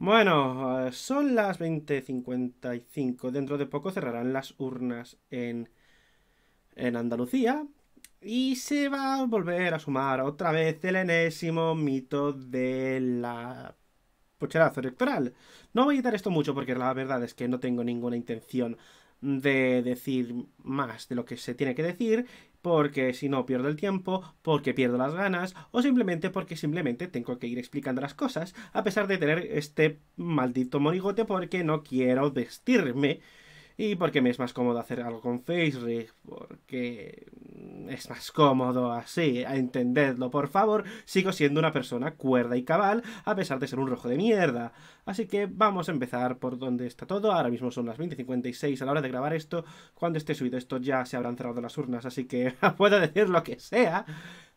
Bueno, eh, son las 20.55. Dentro de poco cerrarán las urnas en, en Andalucía. Y se va a volver a sumar otra vez el enésimo mito de la pocherazo electoral. No voy a editar esto mucho porque la verdad es que no tengo ninguna intención de decir más de lo que se tiene que decir porque si no pierdo el tiempo, porque pierdo las ganas, o simplemente porque simplemente tengo que ir explicando las cosas, a pesar de tener este maldito morigote porque no quiero vestirme y porque me es más cómodo hacer algo con FaceRig, porque es más cómodo así, a entenderlo, por favor, sigo siendo una persona cuerda y cabal, a pesar de ser un rojo de mierda. Así que vamos a empezar por donde está todo, ahora mismo son las 20.56 a la hora de grabar esto, cuando esté subido esto ya se habrán cerrado las urnas, así que puedo decir lo que sea.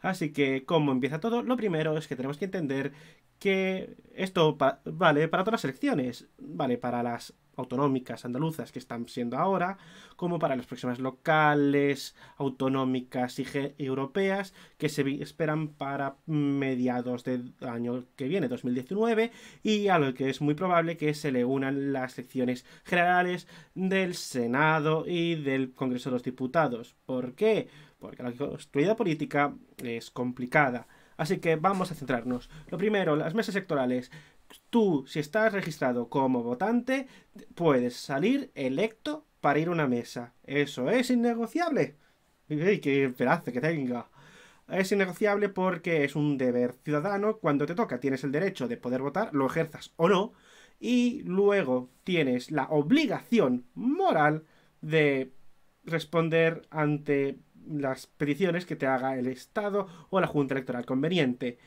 Así que, ¿cómo empieza todo? Lo primero es que tenemos que entender que esto vale para todas las elecciones, vale para las autonómicas andaluzas que están siendo ahora, como para las próximas locales, autonómicas y europeas que se esperan para mediados del año que viene, 2019, y a lo que es muy probable que se le unan las elecciones generales del Senado y del Congreso de los Diputados. ¿Por qué? Porque la construida política es complicada. Así que vamos a centrarnos. Lo primero, las mesas sectorales tú, si estás registrado como votante, puedes salir electo para ir a una mesa. Eso es innegociable. qué que tenga! Es innegociable porque es un deber ciudadano. Cuando te toca, tienes el derecho de poder votar, lo ejerzas o no. Y luego tienes la obligación moral de responder ante las peticiones que te haga el Estado o la Junta Electoral conveniente.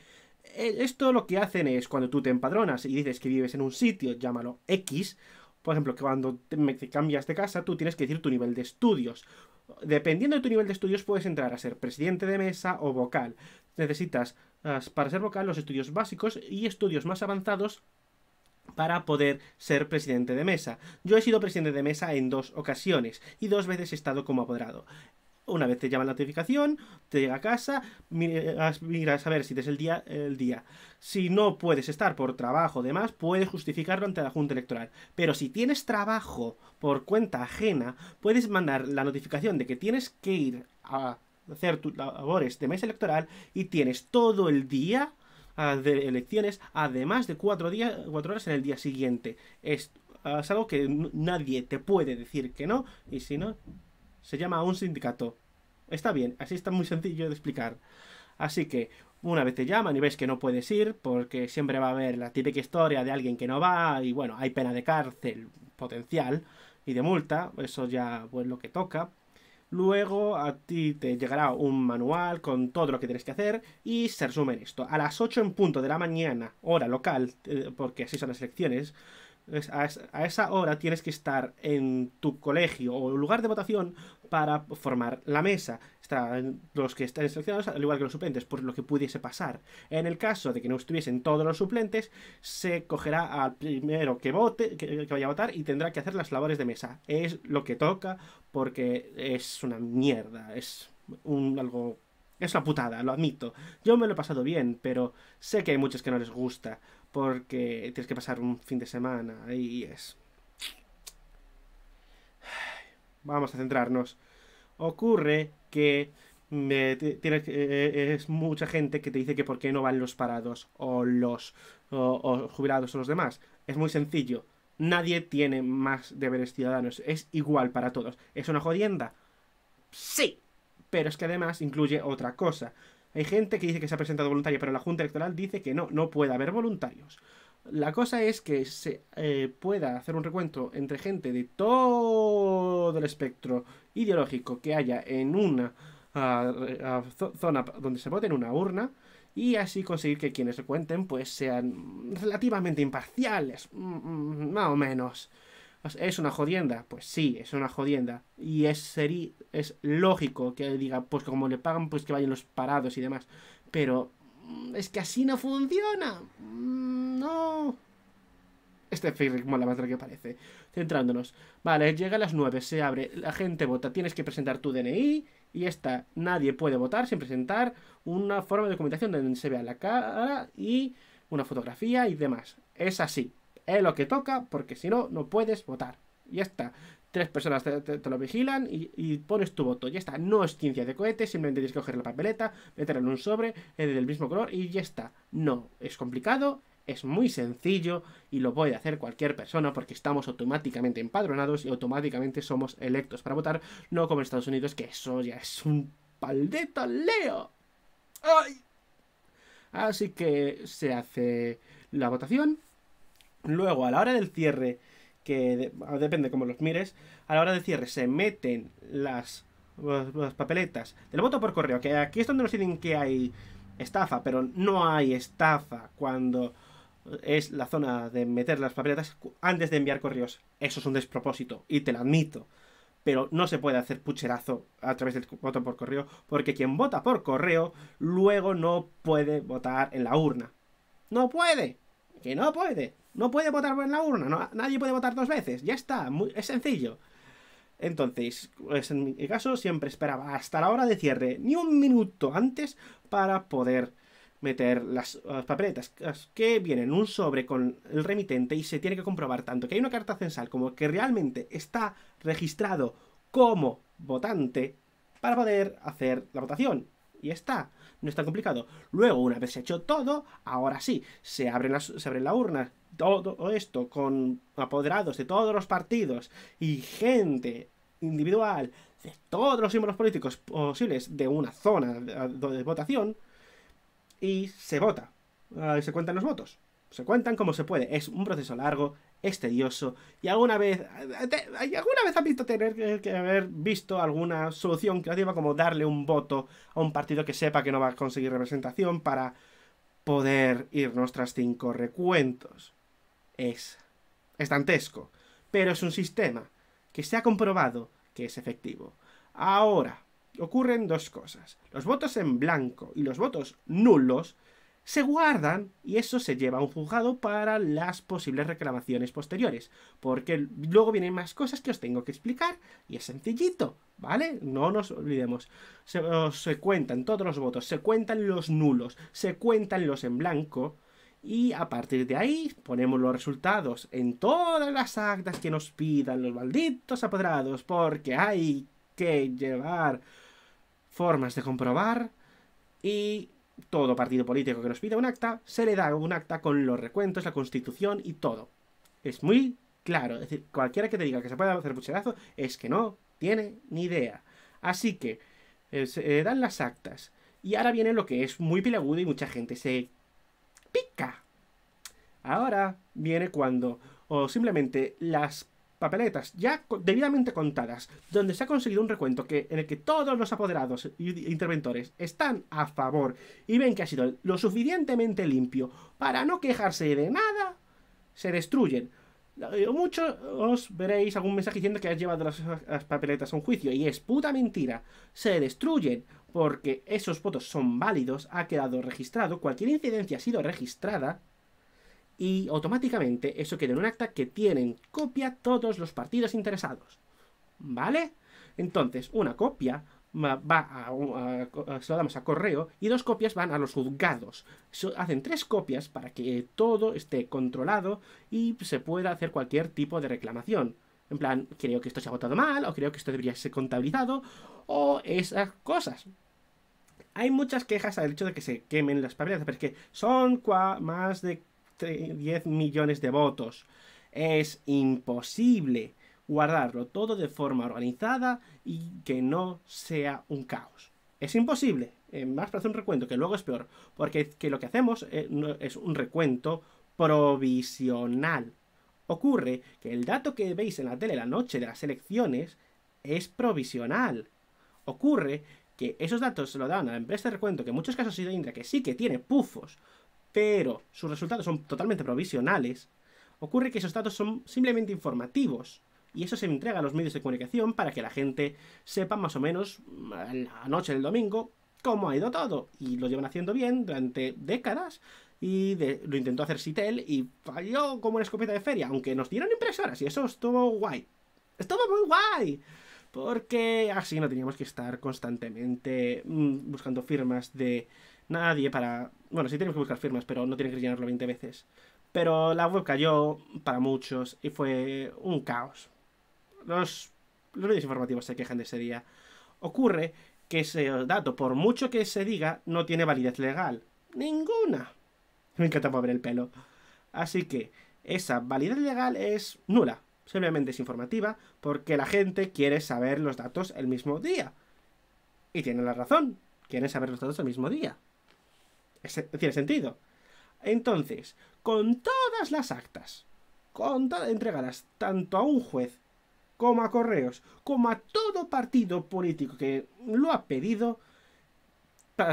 Eh, esto lo que hacen es cuando tú te empadronas y dices que vives en un sitio, llámalo X, por ejemplo, que cuando cambias de casa tú tienes que decir tu nivel de estudios. Dependiendo de tu nivel de estudios puedes entrar a ser presidente de mesa o vocal. Necesitas ah, para ser vocal los estudios básicos y estudios más avanzados para poder ser presidente de mesa. Yo he sido presidente de mesa en dos ocasiones y dos veces he estado como apoderado. Una vez te llama la notificación, te llega a casa, miras, a ver si es el día, el día. Si no puedes estar por trabajo, demás, puedes justificarlo ante la Junta Electoral. Pero si tienes trabajo por cuenta ajena, puedes mandar la notificación de que tienes que ir a hacer tus labores de mes electoral y tienes todo el día ah, de elecciones, además de cuatro, días, horas en el día siguiente. es ah, algo que nadie te puede decir que no, y si no, se llama un sindicato. Está bien, así está muy sencillo de explicar. Así que una vez te llaman y ves que no puedes ir, porque siempre va a haber la típica historia de alguien que no va, y bueno, hay pena de cárcel potencial y de multa, eso ya pues, es lo que toca. Luego a ti te llegará un manual con todo lo que tienes que hacer y se resume esto. A las 8 en punto de la mañana, hora local, eh, porque así son las elecciones, a esa hora tienes que estar en tu colegio o lugar de votación para formar la mesa. Están los que están seleccionados, al igual que los suplentes, por lo que pudiese pasar. En el caso de que no estuviesen todos los suplentes, se cogerá al primero que vote, vaya a votar, y tendrá que hacer las labores de mesa. Es lo que toca, porque es una mierda, es un algo es una putada, lo admito. Yo me lo he pasado bien, pero sé que hay muchos que no les gusta, porque tienes que pasar un fin de semana y es... Vamos a centrarnos. Ocurre que me, eh, eh, es mucha gente que te dice que por qué no van los parados o los jubilados o los demás. Es muy sencillo. Nadie tiene más deberes ciudadanos. Es igual para todos. ¿Es una jodienda? Sí pero es que además incluye otra cosa. Hay gente que dice que se ha presentado voluntario, pero la Junta Electoral dice que no, no puede haber voluntarios. La cosa es que se eh, pueda hacer un recuento entre gente de todo el espectro ideológico que haya en una ah, ah, zona donde se vote, en una urna, y así conseguir que quienes recuenten pues sean relativamente imparciales, mm, mm, más o menos. ¿Es una jodienda? Pues sí, es una jodienda. Y es, es lógico que diga, pues como le pagan, pues que vayan los parados y demás. Pero mm, es que así no funciona. Mm, no. Este Facebook como la de que parece. Centrándonos. Vale, llega a las 9, se abre, la gente vota, tienes que presentar tu DNI y esta. Nadie puede votar sin presentar una forma de documentación donde se vea la cara y una fotografía y demás. Es así es lo que toca, porque si no, no puedes votar. Y ya está. Tres personas te, lo vigilan y, pones tu voto. Ya está. No es ciencia de cohetes, simplemente tienes que coger la papeleta, meterla en un sobre eh, del mismo color y ya está. No, es complicado, es muy sencillo y lo puede hacer cualquier persona porque estamos automáticamente empadronados y automáticamente somos electos para votar, no como en Estados Unidos, que eso ya es un pal leo. ¡Ay! Así que se hace la votación Luego, a la hora del cierre, que ah, depende cómo los mires, a la hora del cierre se meten las, las papeletas del voto por correo, que aquí es donde nos dicen que hay estafa, pero no hay estafa cuando es la zona de meter las papeletas antes de enviar correos. Eso es un despropósito, y te lo admito. Pero no se puede hacer pucherazo a través del voto por correo, porque quien vota por correo luego no puede votar en la urna. ¡No puede! ¡Que no puede! No puede votar en la urna, nadie puede votar dos veces, ya está, muy, es sencillo. Entonces, pues en mi caso siempre esperaba hasta la hora de cierre, ni un minuto antes, para poder meter las, papeletas que vienen un sobre con el remitente y se tiene que comprobar tanto que hay una carta censal como que realmente está registrado como votante para poder hacer la votación. Y está, no es tan complicado. Luego, una vez se hecho todo, ahora sí, se abren las, se la urna, todo esto con apoderados de todos los partidos y gente individual de todos los símbolos políticos posibles de una zona de, votación y se vota. se cuentan los votos se cuentan como se puede. Es un proceso largo, es tedioso y alguna vez, hay alguna vez ha visto tener que, haber visto alguna solución creativa como darle un voto a un partido que sepa que no va a conseguir representación para poder irnos tras cinco recuentos. Es, estantesco, pero es un sistema que se ha comprobado que es efectivo. Ahora, ocurren dos cosas. Los votos en blanco y los votos nulos se guardan y eso se lleva a un juzgado para las posibles reclamaciones posteriores. Porque luego vienen más cosas que os tengo que explicar y es sencillito, ¿vale? No nos olvidemos. Se, cuentan todos los votos, se cuentan los nulos, se cuentan los en blanco. Y a partir de ahí ponemos los resultados en todas las actas que nos pidan los malditos apodrados, porque hay que llevar formas de comprobar y todo partido político que nos pida un acta, se le da un acta con los recuentos, la constitución y todo. Es muy claro. Es decir, cualquiera que te diga que se puede hacer pucherazo es que no tiene ni idea. Así que eh, se eh, dan las actas. Y ahora viene lo que es muy pilagudo y mucha gente se pica. Ahora viene cuando o simplemente las papeletas ya debidamente contadas, donde se ha conseguido un recuento que, en el que todos los apoderados e interventores están a favor y ven que ha sido lo suficientemente limpio para no quejarse de nada, se destruyen. Eh, muchos os veréis algún mensaje diciendo que has llevado las, las papeletas a un juicio y es puta mentira. Se destruyen porque esos votos son válidos, ha quedado registrado, cualquier incidencia ha sido registrada y automáticamente eso queda en un acta que tienen copia todos los partidos interesados. ¿Vale? Entonces, una copia va a, se la damos a correo y dos copias van a los juzgados. hacen tres copias para que todo esté controlado y se pueda hacer cualquier tipo de reclamación. En plan, creo que esto se ha votado mal, o creo que esto debería ser contabilizado, o esas cosas. Hay muchas quejas al hecho de que se quemen las papeletas, pero es que son más de 10 millones de votos. Es imposible guardarlo todo de forma organizada y que no sea un caos. Es imposible. Eh, más para hacer un recuento, que luego es peor. Porque que lo que hacemos eh, es, un recuento provisional. Ocurre que el dato que veis en la tele la noche de las elecciones es provisional. Ocurre que esos datos se lo dan a la empresa de recuento, que en muchos casos ha sido Indra, que sí que tiene pufos, pero sus resultados son totalmente provisionales, ocurre que esos datos son simplemente informativos. Y eso se entrega a los medios de comunicación para que la gente sepa más o menos la noche del domingo cómo ha ido todo. Y lo llevan haciendo bien durante décadas. Y lo intentó hacer Sitel y falló como una escopeta de feria, aunque nos dieron impresoras y eso estuvo guay. Estuvo muy guay. Porque así no teníamos que estar constantemente mm, buscando firmas de nadie para bueno, sí tienes que buscar firmas, pero no tienes que llenarlo 20 veces. Pero la web cayó para muchos y fue un caos. Los, medios informativos se quejan de ese día. Ocurre que ese dato, por mucho que se diga, no tiene validez legal. Ninguna. Me encanta mover el pelo. Así que esa validez legal es nula. Simplemente es informativa porque la gente quiere saber los datos el mismo día. Y tiene la razón. Quieren saber los datos el mismo día tiene sentido. Entonces, con todas las actas, con entregadas tanto a un juez como a correos, como a todo partido político que lo ha pedido,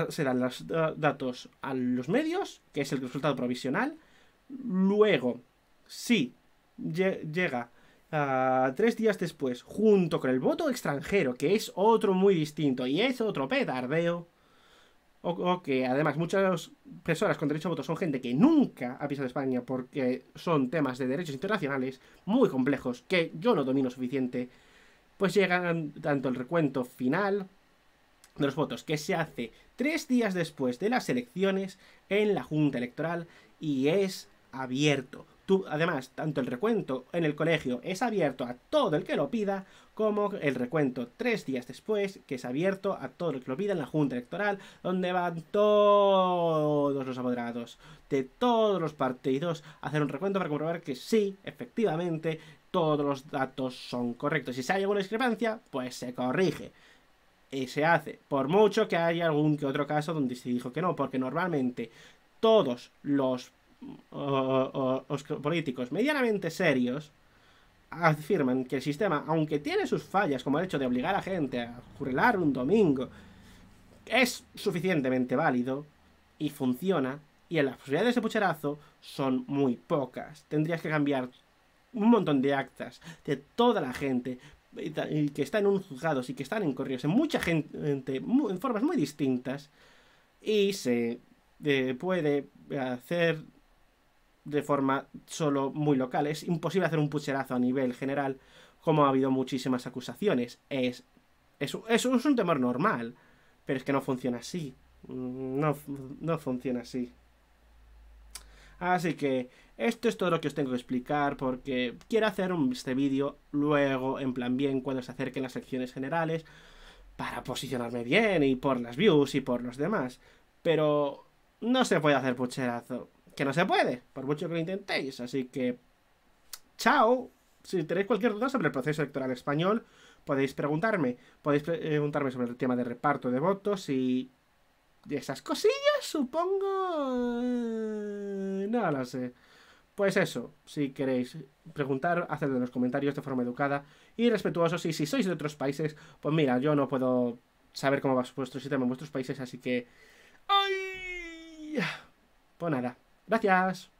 serán los datos a los medios, que es el resultado provisional. Luego, si llega ah, tres días después, junto con el voto extranjero, que es otro muy distinto y es otro pedardeo o, que además muchas personas con derecho a voto son gente que nunca ha pisado España porque son temas de derechos internacionales muy complejos que yo no domino suficiente, pues llegan tanto el recuento final de los votos que se hace tres días después de las elecciones en la Junta Electoral y es abierto. Tú, además, tanto el recuento en el colegio es abierto a todo el que lo pida, como el recuento tres días después, que es abierto a todo el que lo pida en la Junta Electoral, donde van todos los apoderados de todos los partidos a hacer un recuento para comprobar que sí, efectivamente, todos los datos son correctos. Si hay alguna discrepancia, pues se corrige. Y se hace, por mucho que haya algún que otro caso donde se dijo que no, porque normalmente todos los o, políticos medianamente serios afirman que el sistema, aunque tiene sus fallas, como el hecho de obligar a gente a jurelar un domingo, es suficientemente válido y funciona, y en las posibilidades de pucherazo son muy pocas. Tendrías que cambiar un montón de actas de toda la gente que está en un juzgado y que están en correos, en mucha gente, en formas muy distintas, y se eh, puede hacer de forma solo muy local. Es imposible hacer un pucherazo a nivel general, como ha habido muchísimas acusaciones. Es, es, un temor normal, pero es que no funciona así. Mm, no, funciona así. Así que esto es todo lo que os tengo que explicar porque quiero hacer este vídeo luego, en plan bien, cuando se acerquen las secciones generales, para posicionarme bien y por las views y por los demás. Pero no se puede hacer pucherazo que no se puede, por mucho que lo intentéis. Así que, chao. Si tenéis cualquier duda sobre el proceso electoral español, podéis preguntarme. Podéis preguntarme sobre el tema de reparto de votos y... y esas cosillas, supongo... No lo sé. Pues eso, si queréis preguntar, hacedlo en los comentarios de forma educada y respetuosa Y si sois de otros países, pues mira, yo no puedo saber cómo va vuestro sistema en vuestros países, así que... ¡Ay! Pues nada, Gracias.